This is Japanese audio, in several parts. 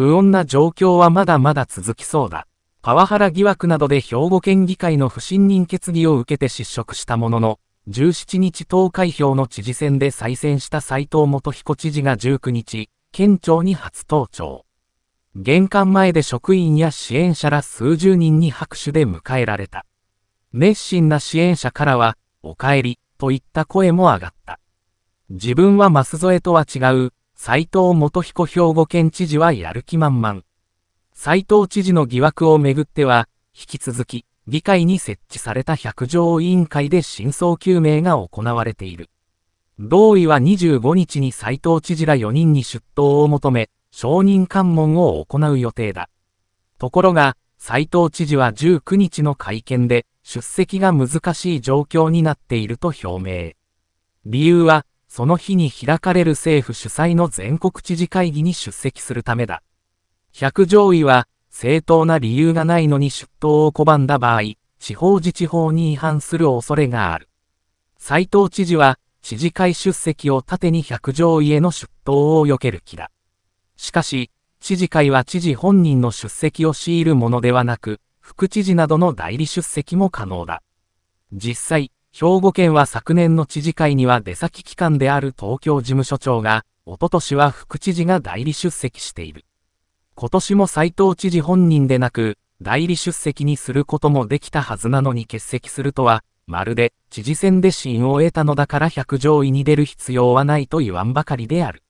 不穏な状況はまだまだ続きそうだ。パワハラ疑惑などで兵庫県議会の不信任決議を受けて失職したものの、17日投開票の知事選で再選した斉藤元彦知事が19日、県庁に初登庁。玄関前で職員や支援者ら数十人に拍手で迎えられた。熱心な支援者からは、お帰り、といった声も上がった。自分は舛添とは違う、斉藤元彦兵庫県知事はやる気満々。斉藤知事の疑惑をめぐっては、引き続き、議会に設置された百条委員会で真相究明が行われている。同意は25日に斉藤知事ら4人に出頭を求め、承認喚問を行う予定だ。ところが、斉藤知事は19日の会見で、出席が難しい状況になっていると表明。理由は、その日に開かれる政府主催の全国知事会議に出席するためだ。百条位は、正当な理由がないのに出頭を拒んだ場合、地方自治法に違反する恐れがある。斉藤知事は、知事会出席を盾に百条位への出頭を避ける気だ。しかし、知事会は知事本人の出席を強いるものではなく、副知事などの代理出席も可能だ。実際、兵庫県は昨年の知事会には出先機関である東京事務所長が、おととしは副知事が代理出席している。今年も斉藤知事本人でなく、代理出席にすることもできたはずなのに欠席するとは、まるで知事選で支援を得たのだから百条上位に出る必要はないと言わんばかりである。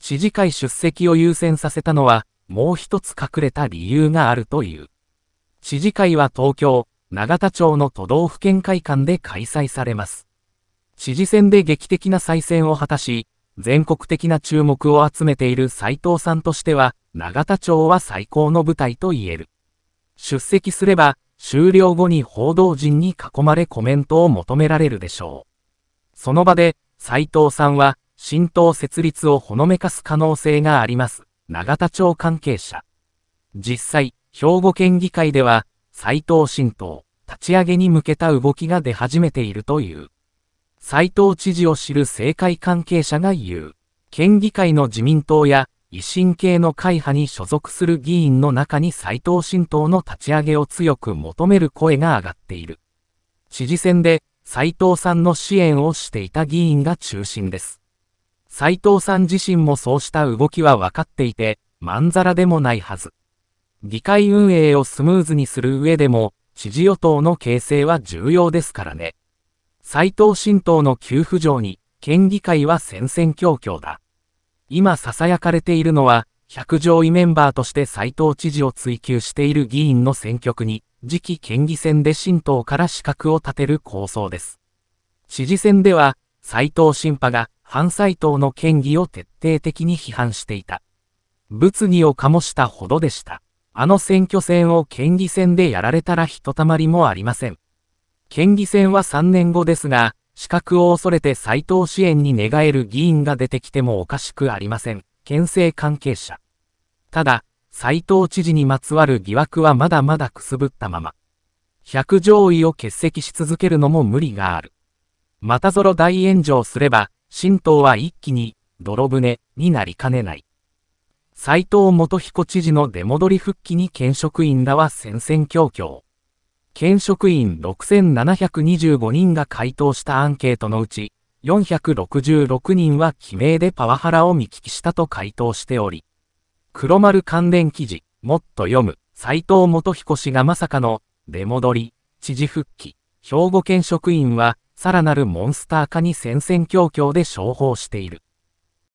知事会出席を優先させたのは、もう一つ隠れた理由があるという。知事会は東京、永田町の都道府県会館で開催されます。知事選で劇的な再選を果たし、全国的な注目を集めている斉藤さんとしては、永田町は最高の舞台と言える。出席すれば、終了後に報道陣に囲まれコメントを求められるでしょう。その場で、斉藤さんは、新党設立をほのめかす可能性があります。永田町関係者。実際、兵庫県議会では、斉藤新党、立ち上げに向けた動きが出始めているという。斎藤知事を知る政界関係者が言う。県議会の自民党や維新系の会派に所属する議員の中に斎藤新党の立ち上げを強く求める声が上がっている。知事選で斎藤さんの支援をしていた議員が中心です。斎藤さん自身もそうした動きは分かっていて、まんざらでもないはず。議会運営をスムーズにする上でも、知事与党の形成は重要ですからね。斎藤新党の給付状に、県議会は戦々恐々だ。今囁かれているのは、百条上位メンバーとして斎藤知事を追及している議員の選挙区に、次期県議選で新党から資格を立てる構想です。知事選では、斎藤新派が反斎藤の県議を徹底的に批判していた。物議を醸したほどでした。あの選挙戦を県議選でやられたらひとたまりもありません。県議選は3年後ですが、資格を恐れて斎藤支援に寝返る議員が出てきてもおかしくありません。県政関係者。ただ、斎藤知事にまつわる疑惑はまだまだくすぶったまま。百条上位を欠席し続けるのも無理がある。またぞろ大炎上すれば、神道は一気に、泥船になりかねない。斎藤元彦知事の出戻り復帰に県職員らは戦々恐々。県職員6725人が回答したアンケートのうち、466人は記名でパワハラを見聞きしたと回答しており、黒丸関連記事、もっと読む、斎藤元彦氏がまさかの、出戻り、知事復帰、兵庫県職員は、さらなるモンスター化に戦々恐々で商法している。